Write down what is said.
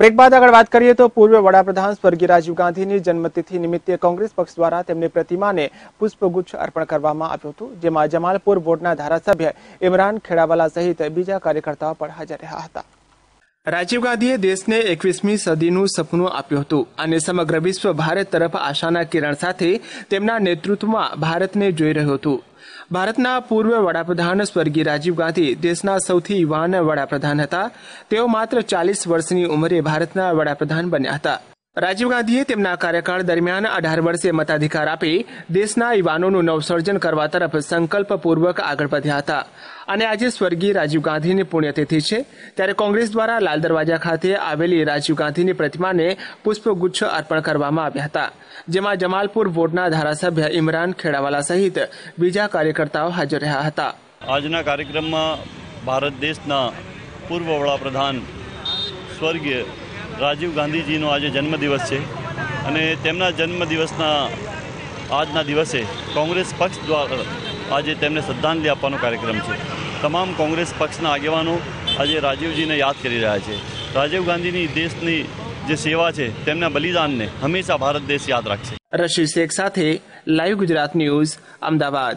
break બાદ આગળ વાત કરીએ તો પૂર્વ વડાપ્રધાન સ્વર્ગીય રાજીવ ગાંધીની જન્મતિથિ નિમિત્તે કોંગ્રેસ પક્ષ દ્વારા તેમની પ્રતિમાને પુષ્પગુચ્છ અર્પણ કરવામાં આવ્યું હતું જેમાં જમાલપુર બોર્ડના ધારાસભ્ય ઇમરાન ખેડાવાલા સહિત બીજા કાર્યકર્તાઓ પણ હાજર રહ્યા હતા રાજીવ ગાંધીએ દેશને એકવીસમી સદીનું સપનું આપ્યું હતું અને સમગ્ર વિશ્વ ભારત તરફ આશાના કિરણ સાથે તેમના નેતૃત્વમાં ભારતને જોઈ રહ્યું હતું ભારતના પૂર્વ વડાપ્રધાન સ્વર્ગીય રાજીવ ગાંધી દેશના સૌથી યુવાન વડાપ્રધાન હતા તેઓ માત્ર ચાલીસ વર્ષની ઉંમરે ભારતના વડાપ્રધાન બન્યા હતા રાજીવ ગાંધીએ તેમના કાર્યકાળ દરમિયાન અઢાર વર્ષે મતાધિકાર આપી દેશના યુવાનોનું નવસર્જન કરવા તરફ સંકલ્પપૂર્વક આગળ વધ્યા હતા અને આજે સ્વર્ગીય રાજીવ ગાંધીની પુણ્યતિથિ છે ત્યારે કોંગ્રેસ દ્વારા લાલ દરવાજા ખાતે આવેલી રાજીવ ગાંધીની પ્રતિમાને પુષ્પગુચ્છ અર્પણ કરવામાં આવ્યા હતા જેમાં જમાલપુર વોર્ડના ધારાસભ્ય ઇમરાન ખેડાવાલા સહિત બીજા કાર્યકર્તાઓ હાજર રહ્યા હતા આજના કાર્યક્રમમાં ભારત દેશના પૂર્વ વડાપ્રધાન સ્વર્ગીય રાજીવ ગાંધીજીનો આજે જન્મદિવસ છે અને તેમના જન્મદિવસના આજના દિવસે કોંગ્રેસ પક્ષ દ્વારા આજે તેમને શ્રદ્ધાંજલિ આપવાનો કાર્યક્રમ છે તમામ કોંગ્રેસ પક્ષના આગેવાનો આજે રાજીવજીને યાદ કરી રહ્યા છે રાજીવ ગાંધીની દેશની જે સેવા છે તેમના બલિદાનને હંમેશા ભારત દેશ યાદ રાખશે રશિદ શેખ સાથે લાઈવ ગુજરાત ન્યૂઝ અમદાવાદ